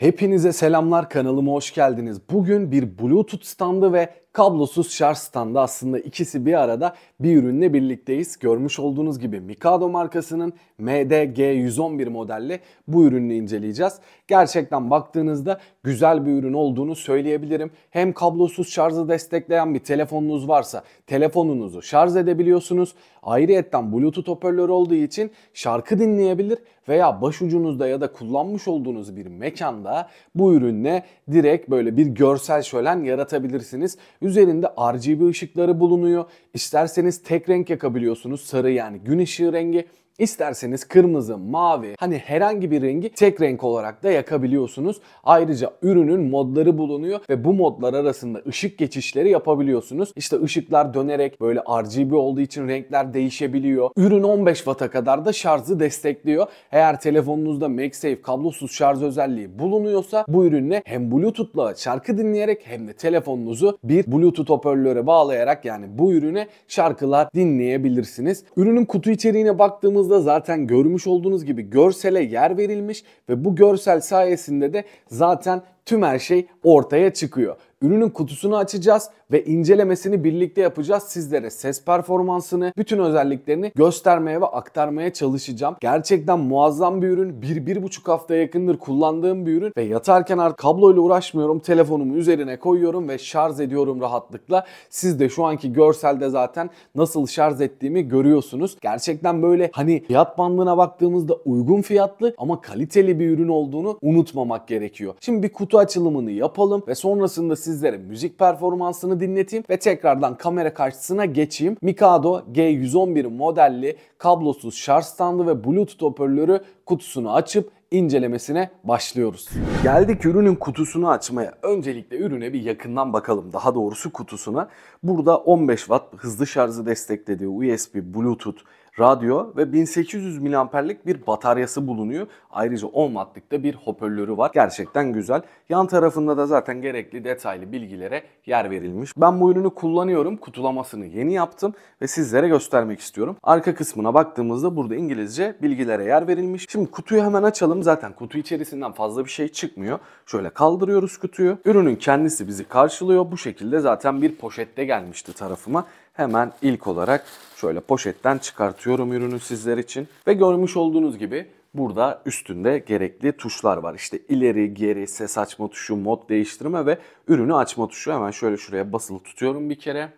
Hepinize selamlar kanalıma hoş geldiniz. Bugün bir Bluetooth standı ve Kablosuz şarj standı aslında ikisi bir arada bir ürünle birlikteyiz. Görmüş olduğunuz gibi Mikado markasının MDG111 modelle bu ürünü inceleyeceğiz. Gerçekten baktığınızda güzel bir ürün olduğunu söyleyebilirim. Hem kablosuz şarjı destekleyen bir telefonunuz varsa telefonunuzu şarj edebiliyorsunuz. Ayrıyetten Bluetooth hoparlör olduğu için şarkı dinleyebilir veya başucunuzda ya da kullanmış olduğunuz bir mekanda bu ürünle direkt böyle bir görsel şölen yaratabilirsiniz Üzerinde RGB ışıkları bulunuyor. İsterseniz tek renk yakabiliyorsunuz. Sarı yani gün ışığı rengi İsterseniz kırmızı, mavi hani herhangi bir rengi tek renk olarak da yakabiliyorsunuz. Ayrıca ürünün modları bulunuyor ve bu modlar arasında ışık geçişleri yapabiliyorsunuz. İşte ışıklar dönerek böyle RGB olduğu için renkler değişebiliyor. Ürün 15 Watt'a kadar da şarjı destekliyor. Eğer telefonunuzda MagSafe kablosuz şarj özelliği bulunuyorsa bu ürünle hem Bluetooth'la şarkı dinleyerek hem de telefonunuzu bir Bluetooth hoparlöre bağlayarak yani bu ürüne şarkılar dinleyebilirsiniz. Ürünün kutu içeriğine baktığımız baktığınızda zaten görmüş olduğunuz gibi görsele yer verilmiş ve bu görsel sayesinde de zaten tüm her şey ortaya çıkıyor. Ürünün kutusunu açacağız ve incelemesini birlikte yapacağız. Sizlere ses performansını, bütün özelliklerini göstermeye ve aktarmaya çalışacağım. Gerçekten muazzam bir ürün. Bir bir buçuk hafta yakındır kullandığım bir ürün ve yatarken artık kabloyla uğraşmıyorum. Telefonumu üzerine koyuyorum ve şarj ediyorum rahatlıkla. Siz de şu anki görselde zaten nasıl şarj ettiğimi görüyorsunuz. Gerçekten böyle hani fiyat bandına baktığımızda uygun fiyatlı ama kaliteli bir ürün olduğunu unutmamak gerekiyor. Şimdi bir kutu açılımını yapalım ve sonrasında siz sizlere müzik performansını dinleteyim ve tekrardan kamera karşısına geçeyim. Mikado G111 modelli kablosuz şarj standı ve Bluetooth hoparlörü kutusunu açıp incelemesine başlıyoruz. Geldik ürünün kutusunu açmaya. Öncelikle ürüne bir yakından bakalım. Daha doğrusu kutusuna. Burada 15 Watt hızlı şarjı desteklediği USB, Bluetooth, radyo ve 1800 miliamperlik bir bataryası bulunuyor. Ayrıca 10 wattlık da bir hoparlörü var. Gerçekten güzel. Yan tarafında da zaten gerekli detaylı bilgilere yer verilmiş. Ben bu ürünü kullanıyorum. Kutulamasını yeni yaptım ve sizlere göstermek istiyorum. Arka kısmına baktığımızda burada İngilizce bilgilere yer verilmiş. Şimdi kutuyu hemen açalım. Zaten kutu içerisinden fazla bir şey çıkmıyor. Şöyle kaldırıyoruz kutuyu. Ürünün kendisi bizi karşılıyor. Bu şekilde zaten bir poşette gelmişti tarafıma hemen ilk olarak şöyle poşetten çıkartıyorum ürünü sizler için. Ve görmüş olduğunuz gibi burada üstünde gerekli tuşlar var. İşte ileri, geri, ses açma tuşu, mod değiştirme ve ürünü açma tuşu. Hemen şöyle şuraya basılı tutuyorum bir kere.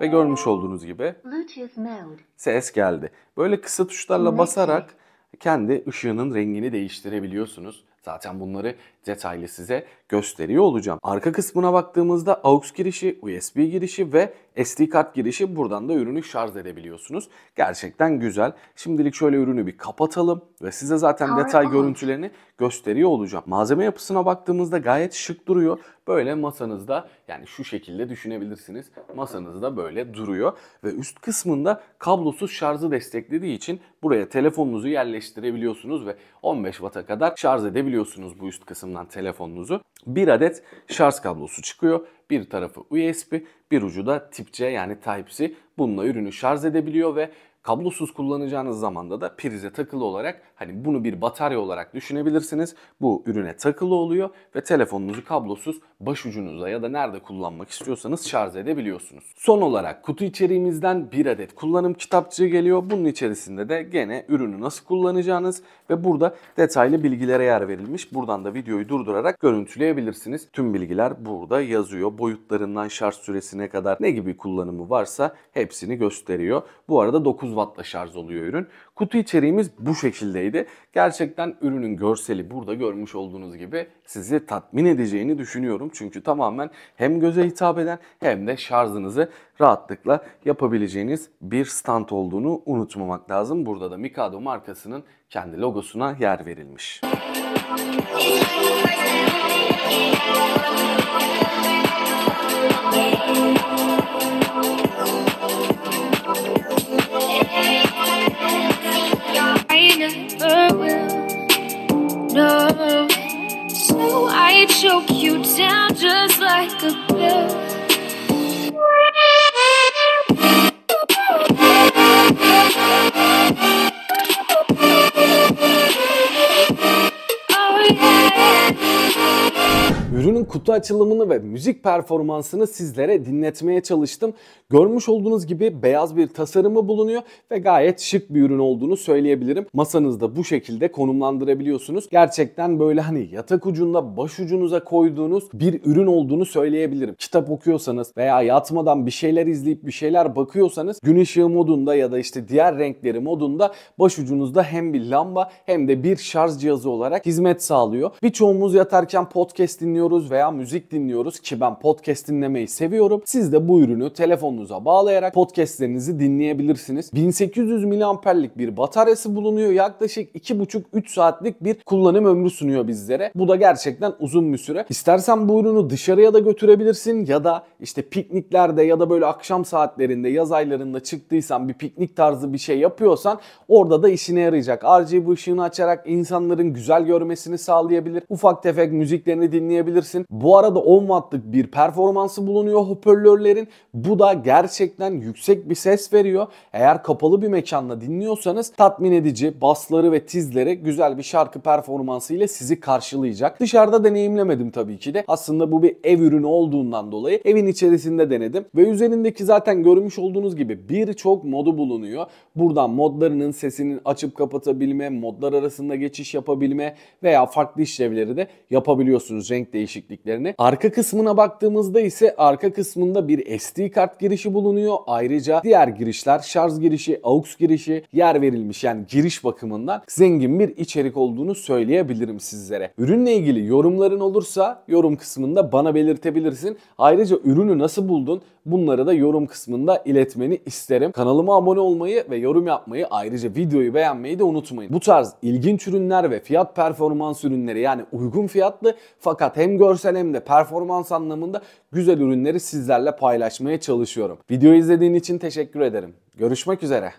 Ve görmüş olduğunuz gibi ses geldi. Böyle kısa tuşlarla basarak kendi ışığının rengini değiştirebiliyorsunuz. Zaten bunları detaylı size gösteriyor olacağım. Arka kısmına baktığımızda AUX girişi, USB girişi ve SD kart girişi buradan da ürünü şarj edebiliyorsunuz. Gerçekten güzel. Şimdilik şöyle ürünü bir kapatalım ve size zaten detay görüntülerini gösteriyor olacağım. Malzeme yapısına baktığımızda gayet şık duruyor. Böyle masanızda yani şu şekilde düşünebilirsiniz. Masanızda böyle duruyor ve üst kısmında kablosuz şarjı desteklediği için buraya telefonunuzu yerleştirebiliyorsunuz ve 15 Watt'a kadar şarj edebiliyorsunuz bu üst kısımdan telefonunuzu. Bir adet şarj kablosu çıkıyor. Bir tarafı USB, bir ucu da Tip C yani Type-C. Bununla ürünü şarj edebiliyor ve Kablosuz kullanacağınız zamanda da prize takılı olarak hani bunu bir batarya olarak düşünebilirsiniz. Bu ürüne takılı oluyor ve telefonunuzu kablosuz başucunuza ya da nerede kullanmak istiyorsanız şarj edebiliyorsunuz. Son olarak kutu içeriğimizden bir adet kullanım kitapçığı geliyor. Bunun içerisinde de gene ürünü nasıl kullanacağınız ve burada detaylı bilgilere yer verilmiş. Buradan da videoyu durdurarak görüntüleyebilirsiniz. Tüm bilgiler burada yazıyor. Boyutlarından şarj süresine kadar ne gibi kullanımı varsa hepsini gösteriyor. Bu arada 9 30 wattla şarj oluyor ürün. Kutu içeriğimiz bu şekildeydi. Gerçekten ürünün görseli burada görmüş olduğunuz gibi sizi tatmin edeceğini düşünüyorum. Çünkü tamamen hem göze hitap eden hem de şarjınızı rahatlıkla yapabileceğiniz bir stand olduğunu unutmamak lazım. Burada da Mikado markasının kendi logosuna yer verilmiş. Müzik No, so I choke you down just like a pill. Albümün kutu açılımını ve müzik performansını sizlere dinletmeye çalıştım. Görmüş olduğunuz gibi beyaz bir tasarımı bulunuyor ve gayet şık bir ürün olduğunu söyleyebilirim. Masanızda bu şekilde konumlandırabiliyorsunuz. Gerçekten böyle hani yatak ucunda baş ucunuza koyduğunuz bir ürün olduğunu söyleyebilirim. Kitap okuyorsanız veya yatmadan bir şeyler izleyip bir şeyler bakıyorsanız gün ışığı modunda ya da işte diğer renkleri modunda baş ucunuzda hem bir lamba hem de bir şarj cihazı olarak hizmet sağlıyor. Birçoğumuz yatarken podcast dinliyoruz, veya müzik dinliyoruz ki ben podcast dinlemeyi seviyorum. Siz de bu ürünü telefonunuza bağlayarak podcastlerinizi dinleyebilirsiniz. 1800 miliamperlik bir bataryası bulunuyor. Yaklaşık 2,5-3 saatlik bir kullanım ömrü sunuyor bizlere. Bu da gerçekten uzun bir süre. İstersen bu ürünü dışarıya da götürebilirsin ya da işte pikniklerde ya da böyle akşam saatlerinde yaz aylarında çıktıysan bir piknik tarzı bir şey yapıyorsan orada da işine yarayacak. RGB ışığını açarak insanların güzel görmesini sağlayabilir. Ufak tefek müziklerini dinleyebilirsin için. Bu arada 10 wattlık bir performansı bulunuyor hoparlörlerin. Bu da gerçekten yüksek bir ses veriyor. Eğer kapalı bir mekanda dinliyorsanız tatmin edici basları ve tizleri güzel bir şarkı performansı ile sizi karşılayacak. Dışarıda deneyimlemedim tabii ki de. Aslında bu bir ev ürünü olduğundan dolayı evin içerisinde denedim. Ve üzerindeki zaten görmüş olduğunuz gibi birçok modu bulunuyor. Buradan modlarının sesinin açıp kapatabilme, modlar arasında geçiş yapabilme veya farklı işlevleri de yapabiliyorsunuz renk değişikliği değişikliklerini. Arka kısmına baktığımızda ise arka kısmında bir SD kart girişi bulunuyor. Ayrıca diğer girişler şarj girişi, aux girişi yer verilmiş yani giriş bakımından zengin bir içerik olduğunu söyleyebilirim sizlere. Ürünle ilgili yorumların olursa yorum kısmında bana belirtebilirsin. Ayrıca ürünü nasıl buldun bunları da yorum kısmında iletmeni isterim. Kanalıma abone olmayı ve yorum yapmayı ayrıca videoyu beğenmeyi de unutmayın. Bu tarz ilginç ürünler ve fiyat performans ürünleri yani uygun fiyatlı fakat hem gör görsel hem de performans anlamında güzel ürünleri sizlerle paylaşmaya çalışıyorum. Videoyu izlediğin için teşekkür ederim. Görüşmek üzere.